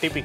TB.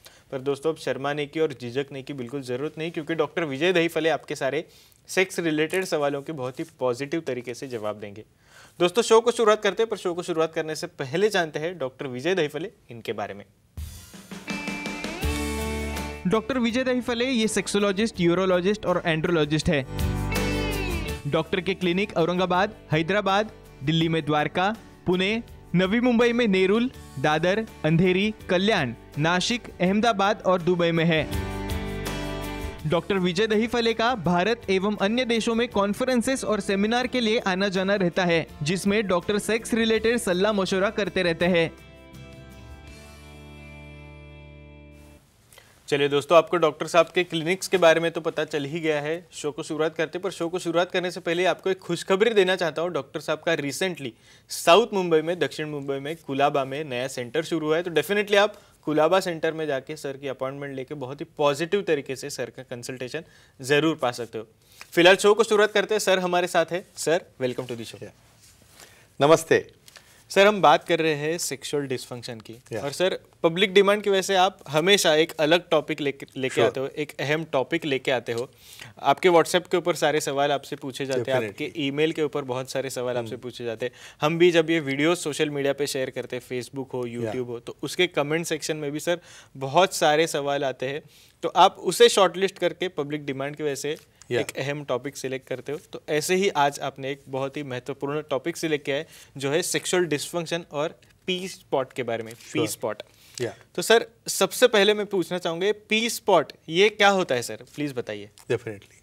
पर दोस्तों अब शर्माने की और झिझकने की बिल्कुल ज़रूरत नहीं क्योंकि डॉक्टर विजय दही फले आपके सारे सेक्स रिलेटेड सवालों के बहुत ही पॉजिटिव तरीके से जवाब देंगे दोस्तों शो को शुरुआत करते हैं पर शो को शुरुआत करने से पहले जानते हैं डॉक्टर विजय दही फले इनके बारे में डॉक्टर विजय दही फले ये सेक्सोलॉजिस्ट यूरोलॉजिस्ट और एंड्रोलॉजिस्ट है डॉक्टर के क्लिनिक औरंगाबाद हैदराबाद दिल्ली में द्वारका पुणे नवी मुंबई में नेरुल दादर अंधेरी कल्याण नासिक अहमदाबाद और दुबई में है डॉक्टर विजय दही फले का भारत एवं अन्य देशों में कॉन्फ्रेंसेस और सेमिनार के लिए आना जाना रहता है जिसमें डॉक्टर सेक्स रिलेटेड सलाह मशुरा करते रहते हैं चलिए दोस्तों आपको डॉक्टर साहब के क्लिनिक्स के बारे में तो पता चल ही गया है शो को शुरुआत करते पर शो को शुरुआत करने से पहले आपको एक खुशखबरी देना चाहता हूँ डॉक्टर साहब का रिसेंटली साउथ मुंबई में दक्षिण मुंबई में कुलाबा में नया सेंटर शुरू हुआ है तो डेफिनेटली आप कुलाबा सेंटर में जाके सर की अपॉइंटमेंट लेके बहुत ही पॉजिटिव तरीके से सर का कंसल्टेशन ज़रूर पा सकते हो फिलहाल शो को शुरुआत करते हैं सर हमारे साथ है sir welcome to the show नमस्ते सर हम बात कर रहे हैं सेक्सुअल डिस्फंक्शन की yeah. और सर पब्लिक डिमांड की वजह से आप हमेशा एक अलग टॉपिक लेके लेके sure. आते हो एक अहम टॉपिक लेके आते हो आपके व्हाट्सएप के ऊपर सारे सवाल आपसे पूछे जाते हैं आपके ईमेल के ऊपर बहुत सारे सवाल hmm. आपसे पूछे जाते हैं हम भी जब ये वीडियो सोशल मीडिया पे शेयर करते हैं फेसबुक हो यूट्यूब yeah. हो तो उसके कमेंट सेक्शन में भी सर बहुत सारे सवाल आते हैं तो आप उसे शॉर्टलिस्ट करके पब्लिक डिमांड की वजह से एक अहम टॉपिक सिलेक्ट करते हो तो ऐसे ही आज आपने एक बहुत ही महत्वपूर्ण टॉपिक सिलेक्ट किया है जो है सेक्सुअल डिस्फंक्शन और पी स्पॉट के बारे में पी स्पॉट yeah. तो सर सबसे पहले मैं पूछना चाहूँगा पी स्पॉट ये क्या होता है सर प्लीज़ बताइए डेफिनेटली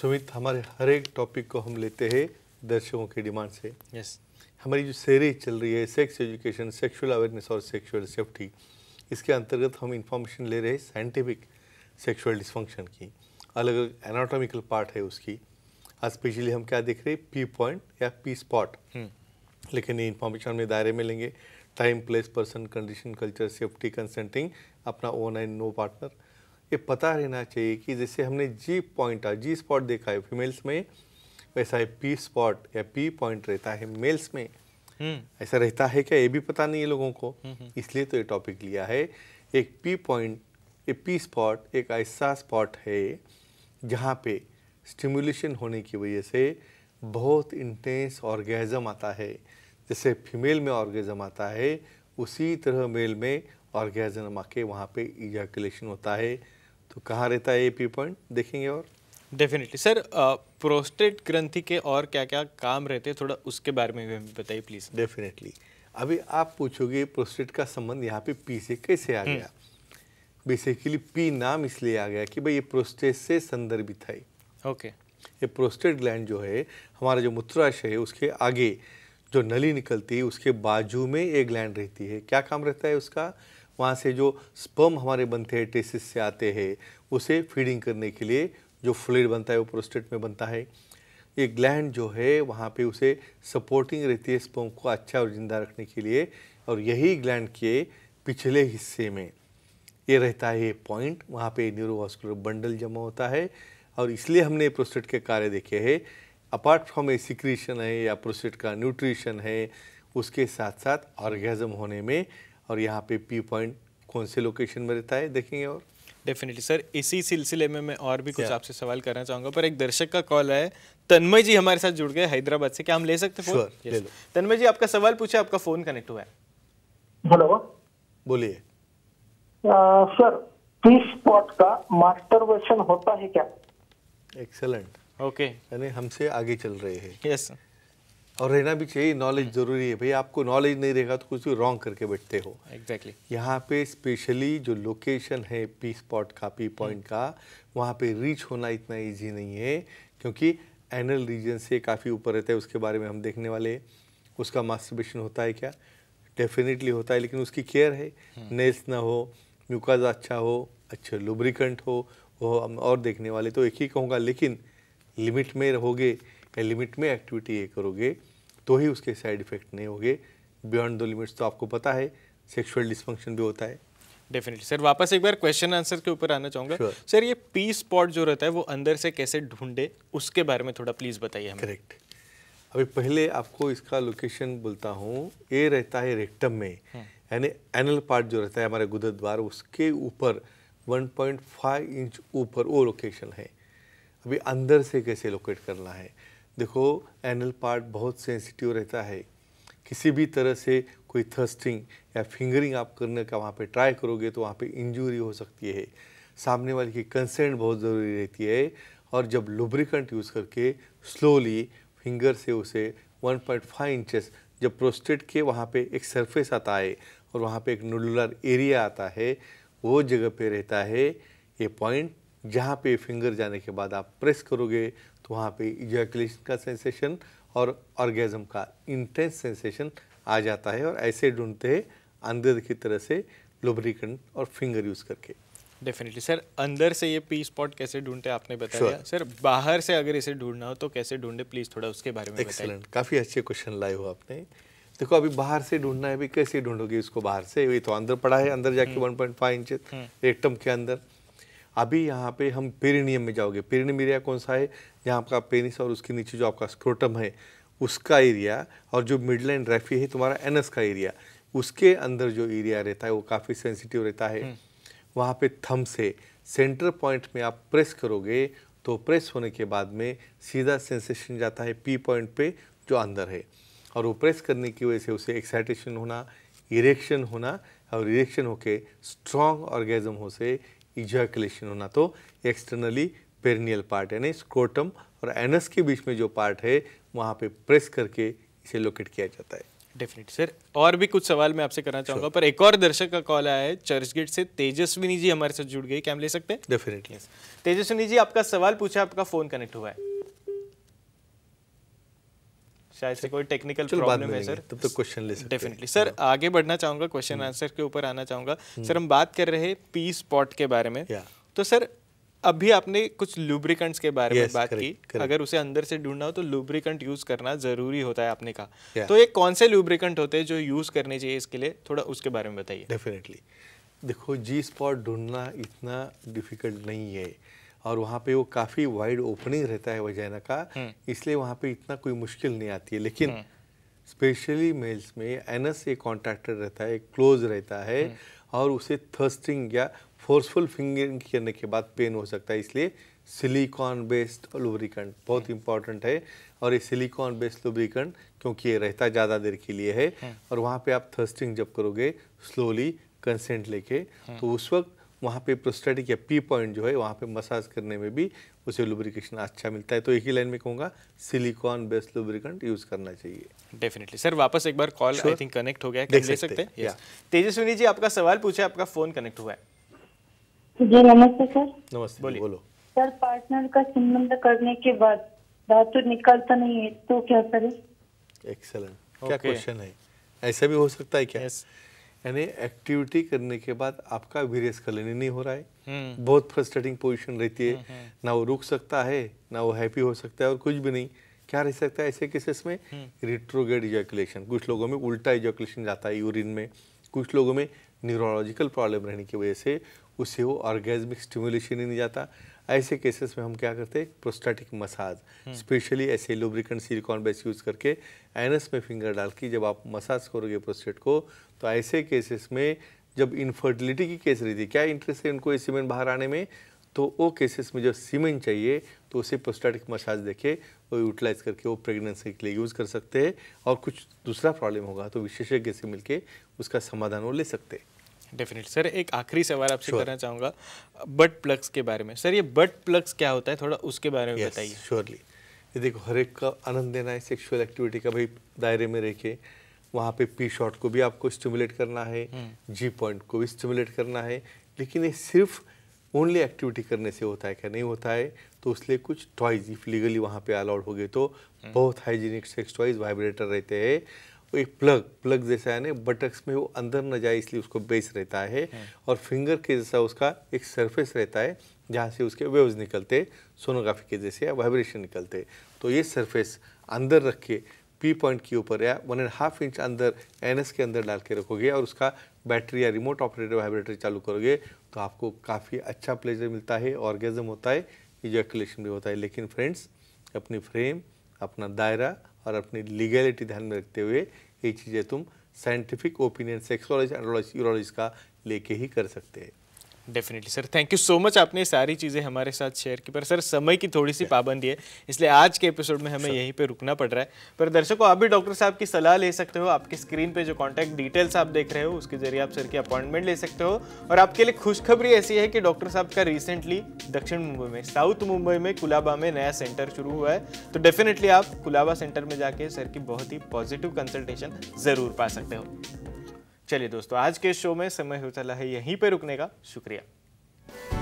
सुमित हमारे हर एक टॉपिक को हम लेते हैं दर्शकों की डिमांड से यस हमारी जो सीरीज चल रही है सेक्स एजुकेशन सेक्सुअल अवेयरनेस और सेक्सुअल सेफ्टी इसके अंतर्गत हम इंफॉर्मेशन ले रहे हैं साइंटिफिक सेक्सुअल डिस्फंक्शन की अलग अलग एनाटॉमिकल पार्ट है उसकी स्पेशली हम क्या देख रहे हैं पी पॉइंट या पी स्पॉट हम्म। लेकिन ये इन्फॉर्मेशन हमें दायरे में लेंगे time place person condition culture safety consenting अपना ओन एंड नो पार्टनर ये पता रहना चाहिए कि जैसे हमने जी पॉइंट जी स्पॉट देखा है फीमेल्स में वैसा ही पी स्पॉट या पी पॉइंट रहता है मेल्स में हम्म। ऐसा रहता है क्या ये भी पता नहीं है लोगों को हम्म, हम्म। इसलिए तो ये टॉपिक लिया है एक पी पॉइंट एक पी स्पॉट एक ऐसा स्पॉट है जहाँ पे स्टिमुलेशन होने की वजह से बहुत इंटेंस ऑर्गेजम आता है जैसे फीमेल में ऑर्गेजम आता है उसी तरह मेल में ऑर्गेजम आके वहाँ पे इजैकुलेशन होता है तो कहाँ रहता है ये पी पॉइंट देखेंगे और डेफिनेटली सर प्रोस्टेट ग्रंथि के और क्या क्या काम रहते हैं थोड़ा उसके बारे में भी हमें बताइए प्लीज़ डेफिनेटली अभी आप पूछोगे प्रोस्टेट का संबंध यहाँ पे पी से कैसे आ हम्म. गया बेसिकली पी नाम इसलिए आ गया कि भाई ये प्रोस्टेट से संदर्भित है ओके ये प्रोस्टेट ग्लैंड जो है हमारा जो मूत्राशय है उसके आगे जो नली निकलती है उसके बाजू में ये ग्लैंड रहती है क्या काम रहता है उसका वहाँ से जो स्पर्म हमारे बनते हैं टेसिस से आते हैं उसे फीडिंग करने के लिए जो फ्लूड बनता है वो प्रोस्टेट में बनता है ये ग्लैंड जो है वहाँ पे उसे सपोर्टिंग रहती है स्पर्म को अच्छा और ज़िंदा रखने के लिए और यही ग्लैंड के पिछले हिस्से में ये रहता है ये पॉइंट वहाँ पे न्यूरोवास्कुलर बंडल जमा होता है और इसलिए हमने प्रोस्टेट के कार्य देखे है अपार्ट फ्रॉम ए सिक्रीशन है या प्रोस्टेट का न्यूट्रिशन है उसके साथ साथ ऑर्गेज़म होने में और यहाँ पे पी पॉइंट कौन से लोकेशन में रहता है देखेंगे और डेफिनेटली सर इसी सिलसिले में मैं और भी कुछ आपसे सवाल करना चाहूंगा पर एक दर्शक का कॉल है तन्मय जी हमारे साथ जुड़ गए हैदराबाद से क्या हम ले सकते फोन तन्मय जी आपका सवाल पूछे आपका फोन कनेक्ट हुआ है हेलो बोलिए सर uh, स्पॉट का मास्टर होता है क्या एक्सेलेंट ओके okay. यानी हमसे आगे चल रहे हैं यस yes. और रहना भी चाहिए नॉलेज हम्म। ज़रूरी है भाई आपको नॉलेज नहीं रहेगा तो कुछ भी रॉन्ग करके बैठते हो एग्जैक्टली exactly. यहाँ पे स्पेशली जो लोकेशन है पी स्पॉट का पी पॉइंट हम्म। का वहाँ पे रीच होना इतना इजी नहीं है क्योंकि एनल रीजन से काफ़ी ऊपर रहता है उसके बारे में हम देखने वाले उसका मास्टरबेशन होता है क्या डेफिनेटली होता है लेकिन उसकी केयर है नेल्स हम्म। ना हो म्यूकाज अच्छा हो अच्छे लुब्रिकेंट हो वो हम और देखने वाले तो एक ही कहूँगा लेकिन लिमिट में रहोगे या लिमिट में एक्टिविटी ये करोगे तो ही उसके साइड इफेक्ट नहीं होंगे बियॉन्ड द लिमिट्स तो आपको पता है सेक्सुअल डिस्फंक्शन भी होता है डेफिनेटली सर वापस एक बार क्वेश्चन आंसर के ऊपर आना चाहूँगा sure. सर ये पी स्पॉट जो रहता है वो अंदर से कैसे ढूंढे उसके बारे में थोड़ा प्लीज़ बताइए हमें करेक्ट अभी पहले आपको इसका लोकेशन बोलता हूँ ये रहता है रेक्टम में हम्म। यानी एनल पार्ट जो रहता है हमारे गुदर द्वार उसके ऊपर 1.5 इंच ऊपर वो लोकेशन है अभी अंदर से कैसे लोकेट करना है देखो एनल पार्ट बहुत सेंसिटिव रहता है किसी भी तरह से कोई थर्स्टिंग या फिंगरिंग आप करने का वहाँ पे ट्राई करोगे तो वहाँ पे इंजरी हो सकती है सामने वाले की कंसेंट बहुत ज़रूरी रहती है और जब लुब्रिकेंट यूज़ करके स्लोली फिंगर से उसे 1.5 पॉइंट जब प्रोस्टेट के वहाँ पे एक सरफेस आता है और वहाँ पे एक नोडुलर एरिया आता है वो जगह पे रहता है ये पॉइंट जहाँ पे फिंगर जाने के बाद आप प्रेस करोगे तो वहाँ पे इजैकुलेशन का सेंसेशन और ऑर्गेजम का इंटेंस सेंसेशन आ जाता है और ऐसे ढूंढते हैं अंदर की तरह से लुब्रिकन और फिंगर यूज़ करके डेफिनेटली सर अंदर से ये पी स्पॉट कैसे ढूंढते आपने बताया sure. सर बाहर से अगर इसे ढूंढना हो तो कैसे ढूंढे प्लीज़ थोड़ा उसके बारे में एक्सेलेंट काफ़ी अच्छे क्वेश्चन लाए हो आपने देखो अभी बाहर से ढूंढना है अभी कैसे ढूंढोगे इसको बाहर से ये तो अंदर पड़ा है अंदर जाके one point five inch rectum के अंदर अभी यहाँ पे हम पेरिनियम में जाओगे पेरिनियम एरिया कौन सा है जहाँ आपका पेनिस और उसके नीचे जो आपका स्क्रोटम है उसका एरिया और जो मिड लाइन रेफी है तुम्हारा एनएस का एरिया उसके अंदर जो एरिया रहता है वो काफ़ी सेंसिटिव रहता है हम्म। वहाँ पे थम से सेंटर पॉइंट में आप प्रेस करोगे तो प्रेस होने के बाद में सीधा सेंसेशन जाता है पी पॉइंट पे जो अंदर है और वो प्रेस करने की वजह से उसे एक्साइटेशन होना इरेक्शन होना और इरेक्शन होके स्ट्रॉन्ग ऑर्गेजम हो से इजर्कुलेशन होना तो एक्सटर्नली पेरनियल पार्ट यानी स्क्रोटम और एनस के बीच में जो पार्ट है वहाँ पे प्रेस करके इसे लोकेट किया जाता है डेफिनेट सर और भी कुछ सवाल मैं आपसे करना चाहूँगा sure. पर एक और दर्शक का कॉल आया है चर्चगेट से तेजस्विनी जी हमारे साथ जुड़ गई क्या हम ले सकते हैं डेफिनेटली yes. तेजस्विनी जी आपका सवाल पूछा आपका फ़ोन कनेक्ट हुआ है शायद से कोई टेक्निकल प्रॉब्लम है सर तब तो क्वेश्चन ले सकते डेफिनेटली सर हाँ। आगे बढ़ना चाहूंगा क्वेश्चन हम्म। आंसर के ऊपर आना चाहूंगा सर हम्म। हम बात कर रहे हैं पी स्पॉट के बारे में तो सर अभी आपने कुछ लुब्रिकेंट्स के बारे yes, में बात correct, की correct. अगर उसे अंदर से ढूंढना हो तो लुब्रिकेंट यूज करना जरूरी होता है आपने कहा yeah. तो ये कौन से लुब्रिकेंट होते हैं जो यूज करने चाहिए इसके लिए थोड़ा उसके बारे में बताइए डेफिनेटली देखो जी स्पॉट ढूंढना इतना डिफिकल्ट नहीं है और वहाँ पे वो काफ़ी वाइड ओपनिंग रहता है वजैना का हम्म। इसलिए वहाँ पे इतना कोई मुश्किल नहीं आती है लेकिन स्पेशली हम्म। मेल्स में एनस एक कॉन्ट्रैक्टर रहता है एक क्लोज रहता है हम्म। और उसे थर्स्टिंग या फोर्सफुल फिंगरिंग करने के बाद पेन हो सकता है इसलिए सिलिकॉन बेस्ड लुब्रिकेंट बहुत इंपॉर्टेंट है और ये सिलिकॉन बेस्ड लुब्रिकेंट क्योंकि ये रहता ज़्यादा देर के लिए है और वहाँ पे आप थर्स्टिंग जब करोगे स्लोली कंसेंट लेके तो उस वक्त वहाँ पे प्रोस्टेटिक या पी पॉइंट जो है वहाँ पे मसाज करने में भी उसे लुब्रिकेशन अच्छा मिलता है तो एक ही लाइन में कहूँगा सिलिकॉन बेस्ड लुब्रिकेंट यूज़ करना चाहिए डेफिनेटली सर वापस एक बार कॉल आई थिंक कनेक्ट हो गया है ले सकते हैं yes. तेजस्विनी जी आपका सवाल पूछे आपका फ़ोन कनेक्ट हुआ है जी नमस्ते सर नमस्ते बोलिए बोलो सर पार्टनर का संबंध करने के बाद धातु निकलता तो नहीं है तो क्या करें एक्सलेंट क्या क्वेश्चन है ऐसा भी हो सकता है क्या यानी एक्टिविटी करने के बाद आपका वीरियस कलनी नहीं हो रहा है हम्म। बहुत फ्रस्ट्रेटिंग पोजिशन रहती है हम्म, हम्म। ना वो रुक सकता है ना वो हैप्पी हो सकता है और कुछ भी नहीं क्या रह सकता है ऐसे केसेस में रिट्रोगेड इजैकुलेशन कुछ लोगों में उल्टा इजैकुलेशन जाता है यूरिन में कुछ लोगों में न्यूरोलॉजिकल प्रॉब्लम रहने की वजह से उससे वो ऑर्गेजमिक स्टिमुलेशन ही नहीं जाता ऐसे केसेस में हम क्या करते हैं प्रोस्टेटिक मसाज स्पेशली ऐसे लुब्रिकेंट सिलिकॉन बेस यूज़ करके एनस में फिंगर डाल के जब आप मसाज करोगे प्रोस्टेट को तो ऐसे केसेस में जब इनफर्टिलिटी की केस रही थी क्या इंटरेस्ट है उनको सीमेंट बाहर आने में तो वो केसेस में जब सीमेंट चाहिए तो उसे प्रोस्टेटिक मसाज देखे वो यूटिलाइज करके वो प्रेगनेंसी के लिए यूज़ कर सकते हैं और कुछ दूसरा प्रॉब्लम होगा तो विशेषज्ञ से मिलके उसका समाधान वो ले सकते हैं डेफिनेटली सर एक आखिरी सवाल आपसे sure. करना चाहूँगा बट प्लग्स के बारे में सर ये बट प्लग्स क्या होता है थोड़ा उसके बारे में yes, बताइए श्योरली ये देखो हर एक का आनंद देना है सेक्सुअल एक्टिविटी का भाई दायरे में रह वहाँ पे पी शॉट को भी आपको स्टिमुलेट करना है जी हम्म। पॉइंट को भी स्टिमुलेट करना है लेकिन ये सिर्फ ओनली एक्टिविटी करने से होता है क्या नहीं होता है तो उसलिए कुछ टॉयज इफ लीगली वहाँ पे अलाउड हो गए तो हम्म। बहुत हाइजीनिक सेक्स टॉयज वाइब्रेटर रहते हैं एक प्लग प्लग जैसा है ना बटक्स में वो अंदर न जाए इसलिए उसको बेस रहता है हाँ। और फिंगर के जैसा उसका एक सरफेस रहता है जहाँ से उसके वेव्स निकलते सोनोग्राफी के जैसे या वाइब्रेशन निकलते तो ये सरफेस अंदर रख के पी पॉइंट के ऊपर या वन एंड हाफ इंच अंदर एन के अंदर डाल के रखोगे और उसका बैटरी या रिमोट ऑपरेटर वाइब्रेटर चालू करोगे तो आपको काफ़ी अच्छा प्लेजर मिलता है ऑर्गेजम होता है इजोकुलेशन भी होता है लेकिन फ्रेंड्स अपनी फ्रेम अपना दायरा और अपनी लीगैलिटी ध्यान में रखते हुए ये चीज़ें तुम scientific opinion sexology andrology urology का लेके ही कर सकते हैं definitely sir thank you so much आपने सारी चीज़ें हमारे साथ शेयर की पर सर समय की थोड़ी सी पाबंदी है इसलिए आज के एपिसोड में हमें यहीं पे रुकना पड़ रहा है पर दर्शकों आप भी डॉक्टर साहब की सलाह ले सकते हो आपकी स्क्रीन पे जो कॉन्टैक्ट डिटेल्स आप देख रहे हो उसके जरिए आप सर की अपॉइंटमेंट ले सकते हो और आपके लिए खुशखबरी ऐसी है कि डॉक्टर साहब का रिसेंटली दक्षिण मुंबई में साउथ मुंबई में कुलाबा में नया सेंटर शुरू हुआ है तो डेफिनेटली आप कुलाबा सेंटर में जाके सर की बहुत ही पॉजिटिव कंसल्टेशन ज़रूर पा सकते हो चलिए दोस्तों आज के शो में समय हो चला है यहीं पर रुकने का शुक्रिया